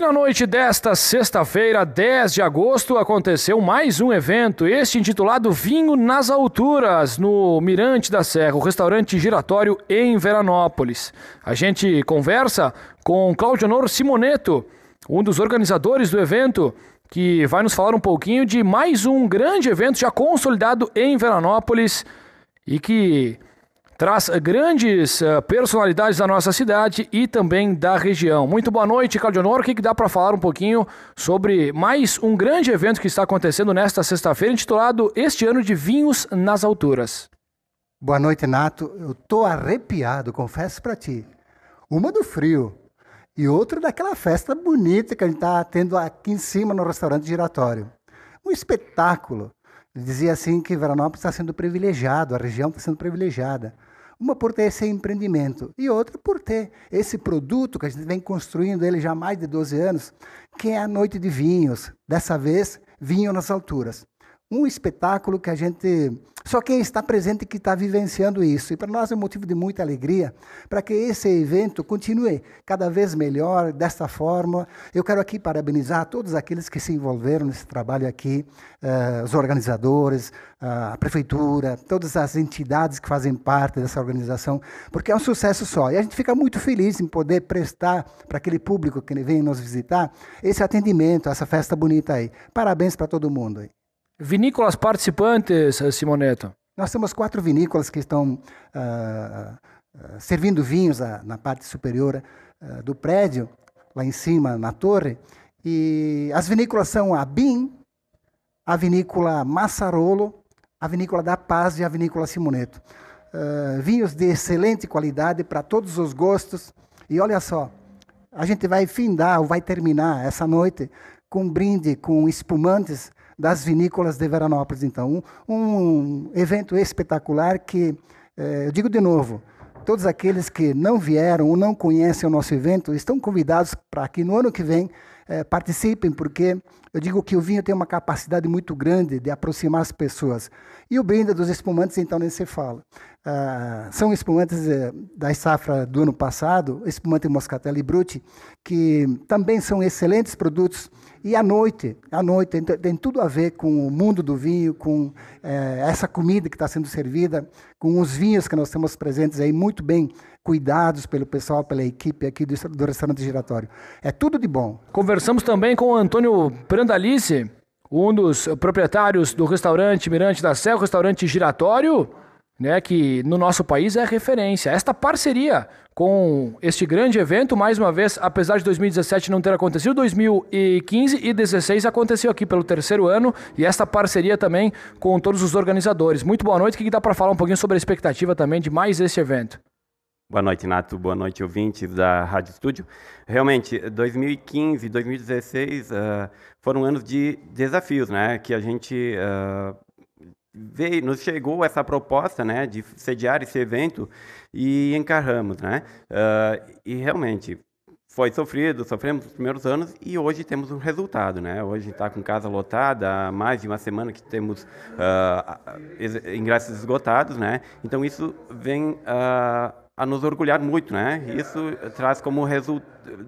E na noite desta sexta-feira, 10 de agosto, aconteceu mais um evento, este intitulado Vinho nas Alturas, no Mirante da Serra, o restaurante giratório em Veranópolis. A gente conversa com Claudio Honor Simoneto, um dos organizadores do evento, que vai nos falar um pouquinho de mais um grande evento já consolidado em Veranópolis e que traz grandes eh, personalidades da nossa cidade e também da região. Muito boa noite, Cardionor. O que, que dá para falar um pouquinho sobre mais um grande evento que está acontecendo nesta sexta-feira, intitulado Este Ano de Vinhos nas Alturas? Boa noite, Nato. Eu tô arrepiado, confesso para ti. Uma do frio e outra daquela festa bonita que a gente está tendo aqui em cima no restaurante giratório. Um espetáculo. dizia assim que Veranópolis está sendo privilegiado, a região está sendo privilegiada. Uma por ter esse empreendimento e outra por ter esse produto que a gente vem construindo ele já há mais de 12 anos, que é a Noite de Vinhos. Dessa vez, vinho nas alturas um espetáculo que a gente. Só quem está presente que está vivenciando isso. E para nós é um motivo de muita alegria para que esse evento continue cada vez melhor, desta forma. Eu quero aqui parabenizar todos aqueles que se envolveram nesse trabalho aqui, eh, os organizadores, a prefeitura, todas as entidades que fazem parte dessa organização, porque é um sucesso só. E a gente fica muito feliz em poder prestar para aquele público que vem nos visitar esse atendimento, essa festa bonita aí. Parabéns para todo mundo aí. Vinícolas participantes, Simoneto. Nós temos quatro vinícolas que estão uh, servindo vinhos a, na parte superior uh, do prédio, lá em cima, na torre. E as vinícolas são a BIM, a vinícola Massarolo, a vinícola da Paz e a vinícola Simoneto. vinhos de excelente qualidade para todos os gostos. E olha só, a gente vai findar ou vai terminar essa noite com um brinde com espumantes das vinícolas de Veranópolis, então. Um, um evento espetacular que, eh, eu digo de novo, todos aqueles que não vieram ou não conhecem o nosso evento estão convidados para que no ano que vem é, participem, porque eu digo que o vinho tem uma capacidade muito grande de aproximar as pessoas. E o brinde dos espumantes, então, nem se fala. Ah, são espumantes eh, da safra do ano passado, espumante moscatel e Brutti, que também são excelentes produtos. E à noite, à noite então, tem tudo a ver com o mundo do vinho, com eh, essa comida que está sendo servida, com os vinhos que nós temos presentes aí muito bem cuidados pelo pessoal, pela equipe aqui do, do restaurante giratório. É tudo de bom. Conversamos também com o Antônio Prandalice, um dos proprietários do restaurante Mirante da Serra, restaurante giratório, né, que no nosso país é referência. Esta parceria com este grande evento, mais uma vez, apesar de 2017 não ter acontecido, 2015 e 2016 aconteceu aqui pelo terceiro ano e esta parceria também com todos os organizadores. Muito boa noite, o que dá para falar um pouquinho sobre a expectativa também de mais este evento? Boa noite, Nato. Boa noite, ouvintes da Rádio Estúdio. Realmente, 2015 e 2016 uh, eh, foram anos de desafios, né? Que a gente uh, veio, nos chegou essa proposta, né, de sediar esse evento e encarramos, né? Uh, e realmente foi sofrido, sofremos nos primeiros anos e hoje temos um resultado, né? Hoje está com casa lotada, há mais de uma semana que temos uh, ingressos esgotados, né? Então isso vem uh, a nos orgulhar muito, né? Isso traz como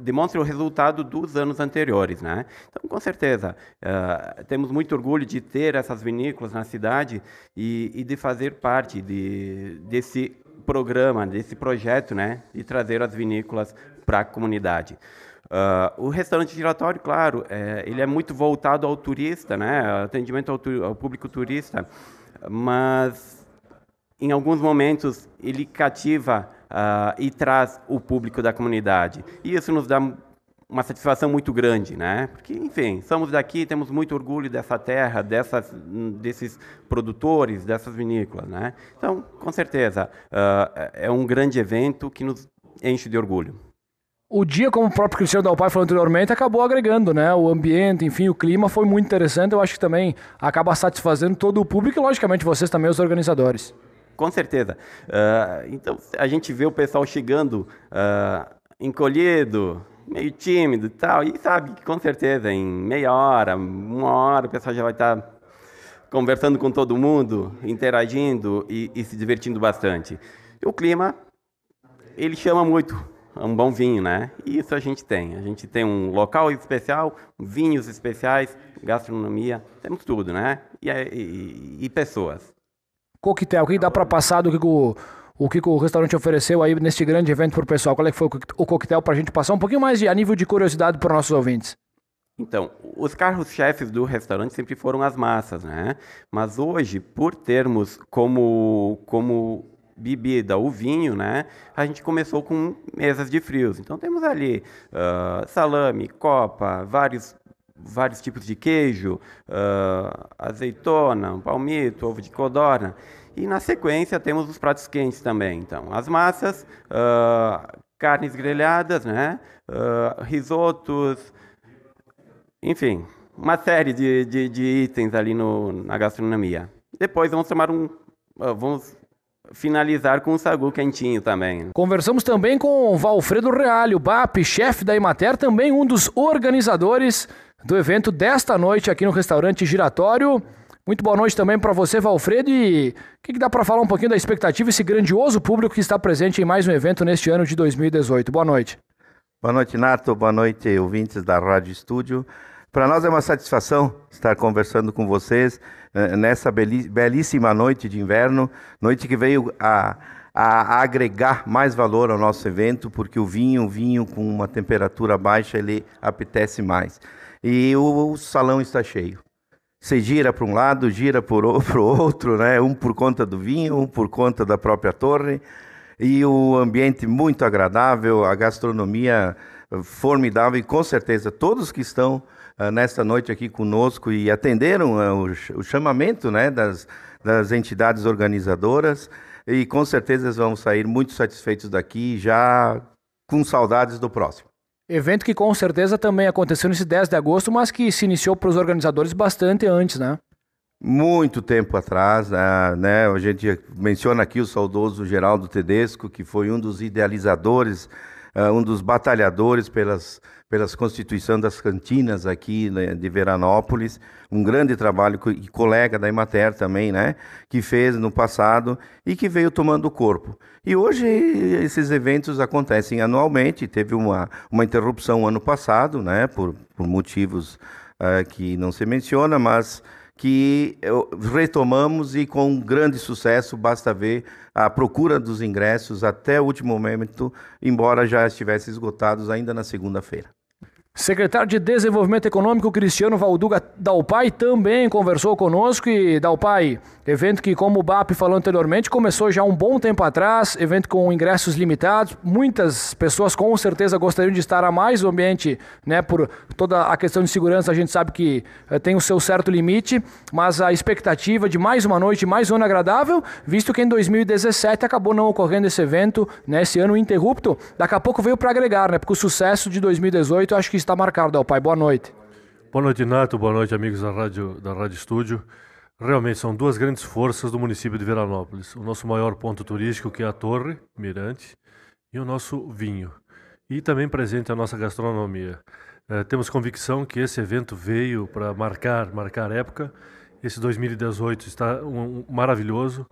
demonstra o resultado dos anos anteriores, né? Então, com certeza, uh, temos muito orgulho de ter essas vinícolas na cidade e, e de fazer parte de, desse programa, desse projeto, né? De trazer as vinícolas para a comunidade. Uh, o restaurante giratório, claro, é, ele é muito voltado ao turista, né? atendimento ao, tu, ao público turista, mas em alguns momentos ele cativa uh, e traz o público da comunidade. E isso nos dá uma satisfação muito grande, né? Porque, enfim, somos daqui, temos muito orgulho dessa terra, dessas, desses produtores, dessas vinícolas, né? Então, com certeza, uh, é um grande evento que nos enche de orgulho o dia, como o próprio Cristiano Del Pai falou anteriormente, acabou agregando, né? O ambiente, enfim, o clima foi muito interessante. Eu acho que também acaba satisfazendo todo o público e, logicamente, vocês também, os organizadores. Com certeza. Uh, então, a gente vê o pessoal chegando uh, encolhido, meio tímido e tal, e sabe que, com certeza, em meia hora, uma hora, o pessoal já vai estar tá conversando com todo mundo, interagindo e, e se divertindo bastante. E o clima, ele chama muito um bom vinho, né? E isso a gente tem. A gente tem um local especial, vinhos especiais, gastronomia, temos tudo, né? E, é, e, e pessoas. Coquetel, o que dá para passar do que o, o que o restaurante ofereceu aí neste grande evento para o pessoal? Qual é que foi o coquetel para a gente passar um pouquinho mais de, a nível de curiosidade para nossos ouvintes? Então, os carros-chefes do restaurante sempre foram as massas, né? Mas hoje, por termos como, como bebida, o vinho, né? A gente começou com mesas de frios. Então temos ali uh, salame, copa, vários vários tipos de queijo, uh, azeitona, palmito, ovo de codorna. E na sequência temos os pratos quentes também. Então, as massas, uh, carnes grelhadas, né? Uh, risotos, enfim, uma série de, de, de itens ali no, na gastronomia. Depois vamos tomar um. vamos finalizar com um sagu quentinho também. Né? Conversamos também com Valfredo Realho, BAP, chefe da Imater, também um dos organizadores do evento desta noite aqui no restaurante Giratório. Muito boa noite também para você, Valfredo. E o que, que dá para falar um pouquinho da expectativa esse grandioso público que está presente em mais um evento neste ano de 2018? Boa noite. Boa noite, Nato. Boa noite, ouvintes da Rádio Estúdio. Para nós é uma satisfação estar conversando com vocês eh, nessa belíssima noite de inverno, noite que veio a, a agregar mais valor ao nosso evento, porque o vinho, o vinho com uma temperatura baixa, ele apetece mais. E o, o salão está cheio. Você gira para um lado, gira para o outro, né? um por conta do vinho, um por conta da própria torre. E o ambiente muito agradável, a gastronomia eh, formidável e com certeza todos que estão uh, nesta noite aqui conosco e atenderam uh, o, o, chamamento né, das, das entidades organizadoras. E com certeza eles vão sair muito satisfeitos daqui, já com saudades do próximo. Evento que com certeza também aconteceu nesse 10 de agosto, mas que se iniciou para os organizadores bastante antes, né? muito tempo atrás, ah, né? A gente menciona aqui o saudoso Geraldo Tedesco, que foi um dos idealizadores uh, um dos batalhadores pelas, pelas constituição das cantinas aqui né, de Veranópolis, um grande trabalho e colega da Imater também, né, que fez no passado e que veio tomando corpo. E hoje esses eventos acontecem anualmente, teve uma, uma interrupção ano passado, né, por, por motivos uh, que não se menciona, mas que retomamos e com grande sucesso, basta ver a procura dos ingressos até o último momento, embora já estivesse esgotados ainda na segunda-feira. Secretário de Desenvolvimento Econômico Cristiano Valduga Dalpai também conversou conosco e Dalpai, evento que como o BAP falou anteriormente, começou já um bom tempo atrás, evento com ingressos limitados, muitas pessoas com certeza gostariam de estar a mais, o ambiente, né, por toda a questão de segurança, a gente sabe que eh, tem o seu certo limite, mas a expectativa de mais uma noite, mais um ano agradável, visto que em 2017 acabou não ocorrendo esse evento, né, esse ano interrupto, daqui a pouco veio para agregar, né, porque o sucesso de 2018 acho que está marcado, Del é Pai. Boa noite. Boa noite, Nato. Boa noite, amigos da Rádio, da Rádio Estúdio. Realmente são duas grandes forças do município de Veranópolis. O nosso maior ponto turístico, que é a Torre Mirante, e o nosso vinho. E também presente a nossa gastronomia. É, temos convicção que esse evento veio para marcar, marcar época. Esse 2018 está um, um, maravilhoso.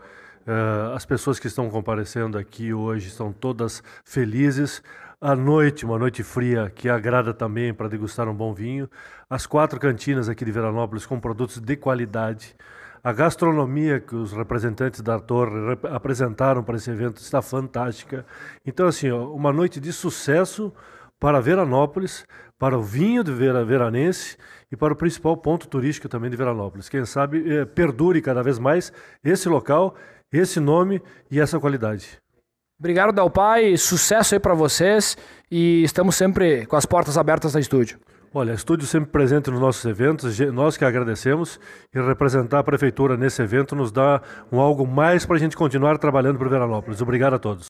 Uh, as pessoas que estão comparecendo aqui hoje estão todas felizes. a noite, uma noite fria que agrada também para degustar um bom vinho. As quatro cantinas aqui de Veranópolis com produtos de qualidade. A gastronomia que os representantes da Torre apresentaram para esse evento está fantástica. Então, assim, ó, uma noite de sucesso para Veranópolis, para o vinho de Vera, Veranense e para o principal ponto turístico também de Veranópolis. Quem sabe eh, perdure cada vez mais esse local esse nome e essa qualidade. Obrigado, Dalpai. Sucesso aí para vocês. E estamos sempre com as portas abertas da estúdio. Olha, estúdio sempre presente nos nossos eventos, nós que agradecemos e representar a prefeitura nesse evento nos dá um algo mais para a gente continuar trabalhando para Veranópolis. Obrigado a todos.